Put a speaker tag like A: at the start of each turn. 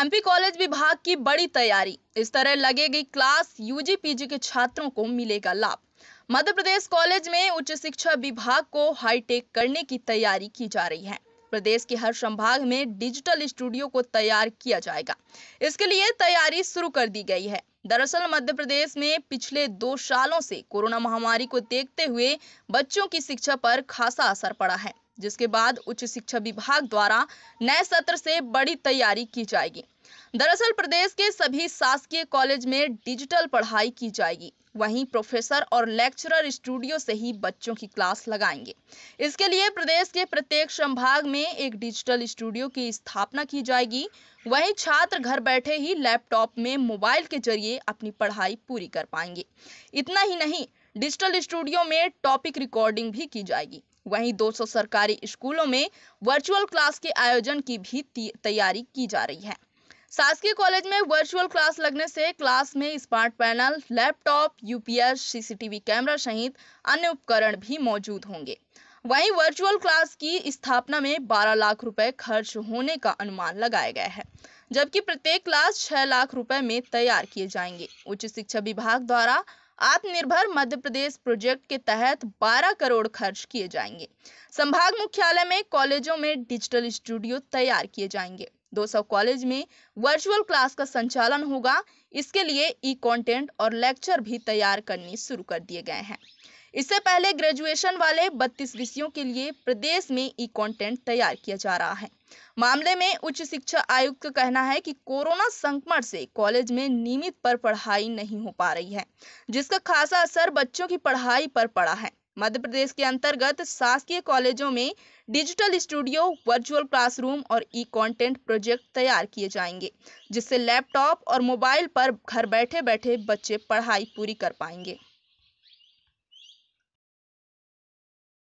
A: MP college विभाग की बड़ी तैयारी इस तरह लगेगी क्लास यूजी पीजी के छात्रों को मिलेगा लाभ मध्य प्रदेश कॉलेज में उच्च शिक्षा विभाग को हाईटेक करने की तैयारी की जा रही है प्रदेश के हर संभाग में डिजिटल स्टूडियो को तैयार किया जाएगा इसके लिए तैयारी शुरू कर दी गई है दरअसल मध्य प्रदेश में पिछले दो सालों से कोरोना महामारी को देखते हुए बच्चों की शिक्षा पर खासा असर पड़ा है जिसके बाद उच्च शिक्षा विभाग द्वारा नए सत्र से बड़ी तैयारी की जाएगी दरअसल प्रदेश के सभी शासकीय कॉलेज में डिजिटल पढ़ाई की जाएगी वहीं प्रोफेसर और लेक्चरर स्टूडियो से ही बच्चों की क्लास लगाएंगे इसके लिए प्रदेश के प्रत्येक संभाग में एक डिजिटल स्टूडियो की स्थापना की जाएगी वहीं छात्र घर बैठे ही लैपटॉप में मोबाइल के जरिए अपनी पढ़ाई पूरी कर पाएंगे इतना ही नहीं डिजिटल स्टूडियो में टॉपिक रिकॉर्डिंग भी की जाएगी वहीं 200 सरकारी स्कूलों में वर्चुअल क्लास के आयोजन की भी तैयारी की जा रही है शासकीय कॉलेज में वर्चुअल क्लास लगने से क्लास में smart panel laptop UPS CCTV camera सहित अन्य उपकरण भी मौजूद होंगे वहीं वर्चुअल क्लास की स्थापना में 12 लाख रुपए खर्च होने का अनुमान लगाया गया है जबकि प्रत्येक क्लास 6 लाख रुपए में तैयार किए जाएंगे उच्च शिक्षा विभाग द्वारा आत्मनिर्भर मध्य प्रदेश प्रोजेक्ट के तहत 12 करोड़ खर्च किए जाएंगे संभाग मुख्यालय में कॉलेजों में डिजिटल स्टूडियो तैयार किए जाएंगे दो कॉलेज में वर्चुअल क्लास का संचालन होगा इसके लिए ई कंटेंट और लेक्चर भी तैयार करने शुरू कर दिए गए हैं इससे पहले ग्रेजुएशन वाले बत्तीस विषयों के लिए प्रदेश में ई कंटेंट तैयार किया जा रहा है मामले में उच्च शिक्षा आयुक्त का कहना है कि कोरोना संक्रमण से कॉलेज में नियमित पर पढ़ाई नहीं हो पा रही है जिसका खासा असर बच्चों की पढ़ाई पर पड़ा है मध्य प्रदेश के अंतर्गत शासकीय कॉलेजों में डिजिटल स्टूडियो वर्चुअल क्लासरूम और ई कंटेंट प्रोजेक्ट तैयार किए जाएंगे जिससे लैपटॉप और मोबाइल पर घर बैठे बैठे बच्चे पढ़ाई पूरी कर पाएंगे